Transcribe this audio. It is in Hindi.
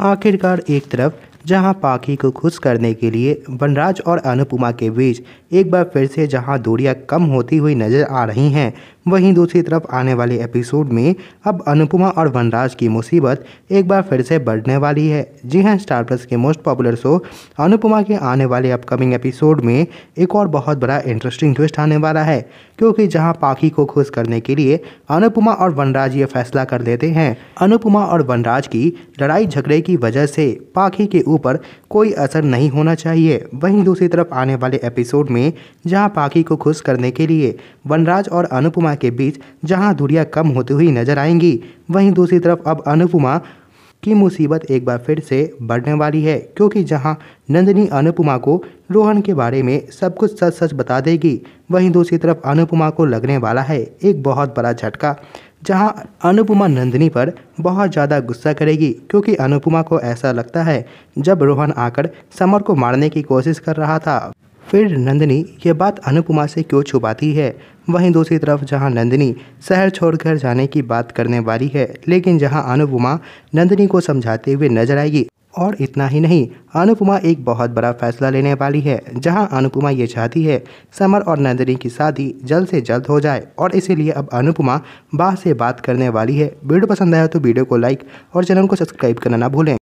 आखिरकार एक तरफ जहां पाखी को खुश करने के लिए वनराज और अनुपमा के बीच एक बार फिर से जहां दूरियां कम होती हुई नजर आ रही हैं वहीं दूसरी तरफ आने वाले एपिसोड में अब अनुपमा और वनराज की मुसीबत एक बार फिर से बढ़ने वाली है जी हाँ स्टार प्लस के मोस्ट पॉपुलर शो अनुपमा के आने वाले अपकमिंग एपिसोड में एक और बहुत बड़ा इंटरेस्टिंग ट्विस्ट आने वाला है क्योंकि जहाँ पाखी को खुश करने के लिए अनुपमा और वनराज ये फैसला कर लेते हैं अनुपमा और वनराज की लड़ाई झगड़े की वजह से पाखी के ऊपर कोई असर नहीं होना चाहिए वहीं दूसरी तरफ आने वाले एपिसोड में जहाँ पाखी को खुश करने के लिए वनराज और अनुपमा अनुपमा के बीच जहां दूरियां कम होती हुई नजर आएंगी वहीं दूसरी तरफ अब अनुपमा की मुसीबत एक बार फिर से बढ़ने वाली है क्योंकि जहां नंदिनी अनुपमा को रोहन के बारे में सब कुछ सच सच बता देगी वहीं दूसरी तरफ अनुपमा को लगने वाला है एक बहुत बड़ा झटका जहां अनुपमा नंदिनी पर बहुत ज़्यादा गुस्सा करेगी क्योंकि अनुपमा को ऐसा लगता है जब रोहन आकर समर को मारने की कोशिश कर रहा था फिर नंदिनी ये बात अनुपमा से क्यों छुपाती है वहीं दूसरी तरफ जहां नंदिनी शहर छोड़कर जाने की बात करने वाली है लेकिन जहां अनुपमा नंदिनी को समझाते हुए नजर आएगी और इतना ही नहीं अनुपमा एक बहुत बड़ा फैसला लेने वाली है जहां अनुपमा ये चाहती है समर और नंदिनी की शादी जल्द से जल्द हो जाए और इसीलिए अब अनुपमा बा से बात करने वाली है वीडियो पसंद आया तो वीडियो को लाइक और चैनल को सब्सक्राइब करना ना भूलें